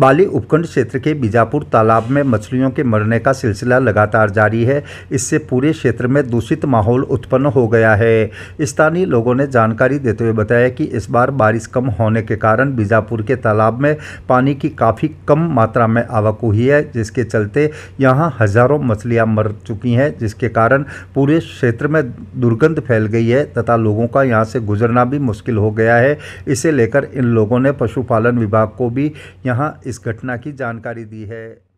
बाली उपखंड क्षेत्र के बीजापुर तालाब में मछलियों के मरने का सिलसिला लगातार जारी है इससे पूरे क्षेत्र में दूषित माहौल उत्पन्न हो गया है स्थानीय लोगों ने जानकारी देते हुए बताया कि इस बार बारिश कम होने के कारण बीजापुर के तालाब में पानी की काफ़ी कम मात्रा में आवक हुई है जिसके चलते यहाँ हज़ारों मछलियाँ मर चुकी हैं जिसके कारण पूरे क्षेत्र में दुर्गंध फैल गई है तथा लोगों का यहाँ से गुजरना भी मुश्किल हो गया है इसे लेकर इन लोगों ने पशुपालन विभाग को भी यहाँ इस घटना की जानकारी दी है